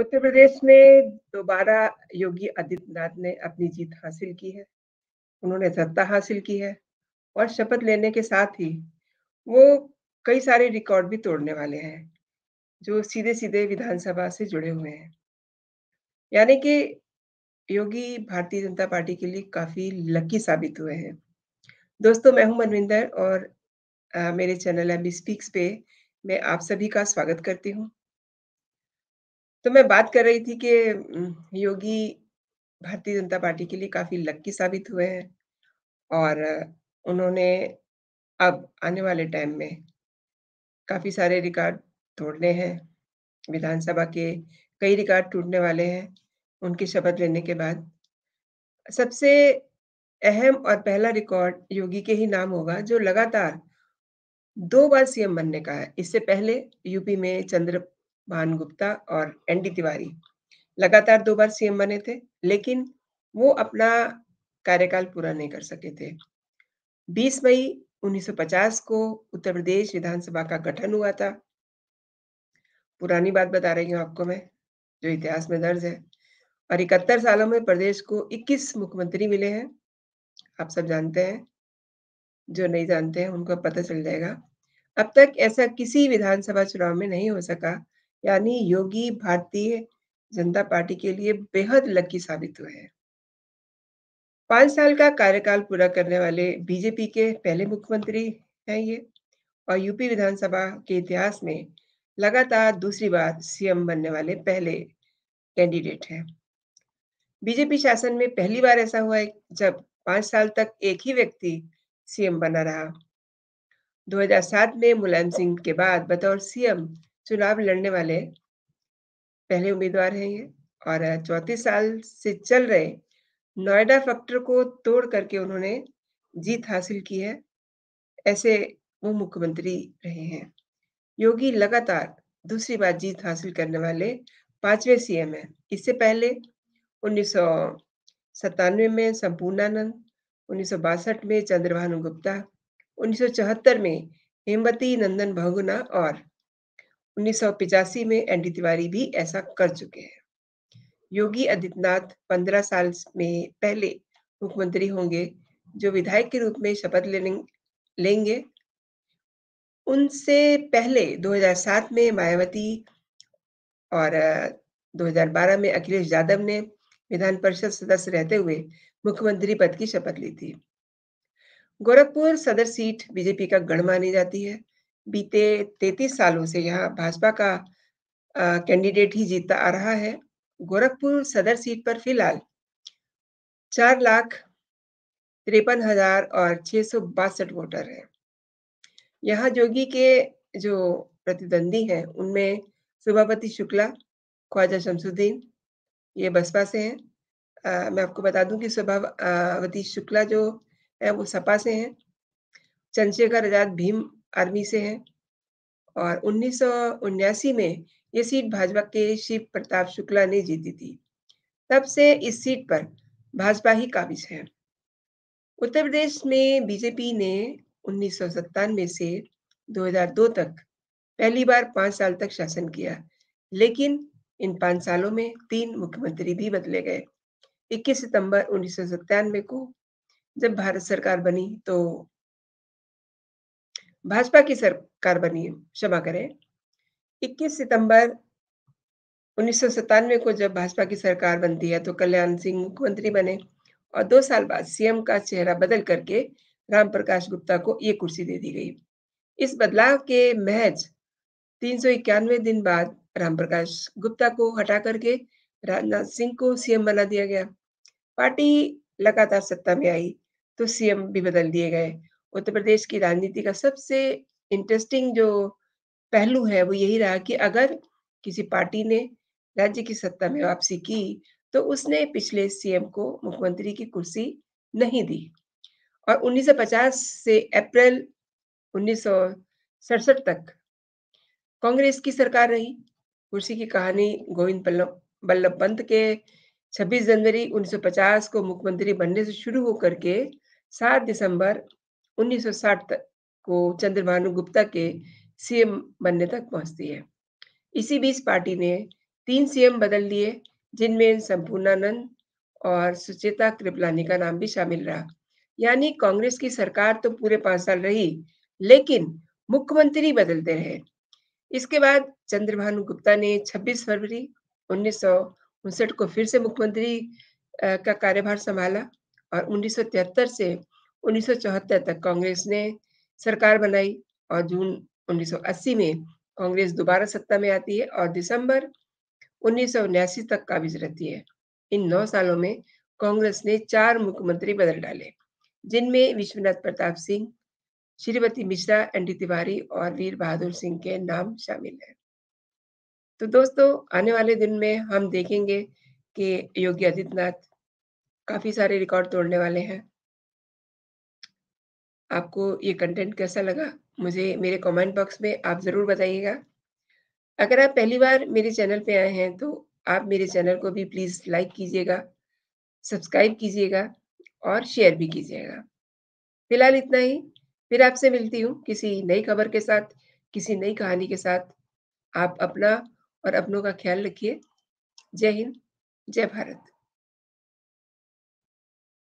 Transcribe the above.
उत्तर प्रदेश में दोबारा योगी आदित्यनाथ ने अपनी जीत हासिल की है उन्होंने सत्ता हासिल की है और शपथ लेने के साथ ही वो कई सारे रिकॉर्ड भी तोड़ने वाले हैं जो सीधे सीधे विधानसभा से जुड़े हुए हैं यानी कि योगी भारतीय जनता पार्टी के लिए काफ़ी लकी साबित हुए हैं दोस्तों मैं हूं मनविंदर और आ, मेरे चैनल एम स्पीक्स पे मैं आप सभी का स्वागत करती हूं तो मैं बात कर रही थी कि योगी भारतीय जनता पार्टी के लिए काफी लक्की साबित हुए हैं और उन्होंने अब आने वाले टाइम में काफी सारे रिकॉर्ड तोड़ने हैं विधानसभा के कई रिकॉर्ड टूटने वाले हैं उनकी शपथ लेने के बाद सबसे अहम और पहला रिकॉर्ड योगी के ही नाम होगा जो लगातार दो बार सीएम बनने का है इससे पहले यूपी में चंद्र भान गुप्ता और एनडी तिवारी लगातार दो बार सीएम बने थे लेकिन वो अपना कार्यकाल पूरा नहीं कर सके थे 20 मई 1950 को उत्तर प्रदेश विधानसभा का गठन हुआ था पुरानी बात बता रही हूँ आपको मैं जो इतिहास में दर्ज है और इकहत्तर सालों में प्रदेश को 21 मुख्यमंत्री मिले हैं आप सब जानते हैं जो नहीं जानते हैं उनको पता चल जाएगा अब तक ऐसा किसी विधानसभा चुनाव में नहीं हो सका यानी योगी भारतीय जनता पार्टी के लिए बेहद लकी साबित हुए हैं पांच साल का कार्यकाल पूरा करने वाले बीजेपी के पहले मुख्यमंत्री हैं ये और यूपी विधानसभा के इतिहास में लगातार दूसरी बार सीएम बनने वाले पहले कैंडिडेट हैं बीजेपी शासन में पहली बार ऐसा हुआ है जब पांच साल तक एक ही व्यक्ति सीएम बना रहा 2007 में मुलायम सिंह के बाद बतौर सीएम चुनाव लड़ने वाले पहले उम्मीदवार हैं ये और चौथी साल से चल रहे नोएडा फैक्टर को तोड़ करके उन्होंने जीत हासिल की है ऐसे वो मुख्यमंत्री रहे हैं योगी लगातार दूसरी बार जीत हासिल करने वाले पांचवें सीएम हैं इससे पहले उन्नीस में संपूर्णानंद उन्नीस में चंद्रभानु गुप्ता उन्नीस में हेमवती नंदन भगुना और उन्नीस में एनडी तिवारी भी ऐसा कर चुके हैं योगी आदित्यनाथ 15 साल में पहले मुख्यमंत्री होंगे जो विधायक के रूप में शपथ लेने लेंगे उनसे पहले 2007 में मायावती और 2012 में अखिलेश यादव ने विधान परिषद सदस्य रहते हुए मुख्यमंत्री पद की शपथ ली थी गोरखपुर सदर सीट बीजेपी का गढ़ मानी जाती है बीते तैतीस सालों से यहाँ भाजपा का कैंडिडेट ही जीतता आ रहा है गोरखपुर सदर सीट पर फिलहाल चार लाख तिरपन हजार और छह सौ बासठ वोटर है यहाँ जोगी के जो प्रतिद्वंदी हैं उनमें सुभापति शुक्ला ख्वाजा शमसुद्दीन ये बसपा से हैं मैं आपको बता दूं कि सुभावती शुक्ला जो है वो सपा से हैं चंद्रशेखर आजाद भीम आर्मी से हैं और उन्नीस में ये सीट भाजपा के शिव प्रताप शुक्ला ने जीती थी तब से इस सीट पर भाजपा ही काबिज है उत्तर प्रदेश में बीजेपी ने उन्नीस से 2002 तक पहली बार पांच साल तक शासन किया लेकिन इन पांच सालों में तीन मुख्यमंत्री भी बदले गए 21 सितंबर उन्नीस को जब भारत सरकार बनी तो भाजपा की सरकार बनी है क्षमा करें 21 सितंबर उन्नीस को जब भाजपा की सरकार बनती है तो कल्याण सिंह मुख्यमंत्री बने और दो साल बाद सीएम का चेहरा बदल करके राम प्रकाश गुप्ता को ये कुर्सी दे दी गई इस बदलाव के महज तीन दिन बाद राम प्रकाश गुप्ता को हटा करके राजनाथ सिंह को सीएम बना दिया गया पार्टी लगातार सत्ता में आई तो सीएम भी बदल दिए गए उत्तर प्रदेश की राजनीति का सबसे इंटरेस्टिंग जो पहलू है वो यही रहा कि अगर किसी पार्टी ने राज्य की सत्ता में वापसी की तो उसने पिछले सीएम को मुख्यमंत्री की कुर्सी नहीं दी और 1950 से अप्रैल उन्नीस तक कांग्रेस की सरकार रही कुर्सी की कहानी गोविंद बल्लभ पंत के 26 जनवरी 1950 को मुख्यमंत्री बनने से शुरू होकर के 7 दिसंबर 1960 तक को चंद्रभानु गुप्ता के सीएम बनने तक पहुंचती है इसी बीच पार्टी ने तीन सीएम बदल लिए जिनमें संपूर्णानंद और सुचेता कृपलानी का नाम भी शामिल रहा यानी कांग्रेस की सरकार तो पूरे पांच साल रही लेकिन मुख्यमंत्री बदलते रहे इसके बाद चंद्रभानु गुप्ता ने 26 फरवरी उन्नीस को फिर से मुख्यमंत्री का कार्यभार संभाला और उन्नीस से 1974 तक कांग्रेस ने सरकार बनाई और जून 1980 में कांग्रेस दोबारा सत्ता में आती है और दिसंबर उन्नीस तक काबिज रहती है इन नौ सालों में कांग्रेस ने चार मुख्यमंत्री बदल डाले जिनमें विश्वनाथ प्रताप सिंह श्रीमती मिश्रा एनडी तिवारी और वीर बहादुर सिंह के नाम शामिल हैं तो दोस्तों आने वाले दिन में हम देखेंगे कि योगी आदित्यनाथ काफी सारे रिकॉर्ड तोड़ने वाले हैं आपको ये कंटेंट कैसा लगा मुझे मेरे कमेंट बॉक्स में आप ज़रूर बताइएगा अगर आप पहली बार मेरे चैनल पे आए हैं तो आप मेरे चैनल को भी प्लीज़ लाइक कीजिएगा सब्सक्राइब कीजिएगा और शेयर भी कीजिएगा फिलहाल इतना ही फिर आपसे मिलती हूँ किसी नई खबर के साथ किसी नई कहानी के साथ आप अपना और अपनों का ख्याल रखिए जय हिंद जय भारत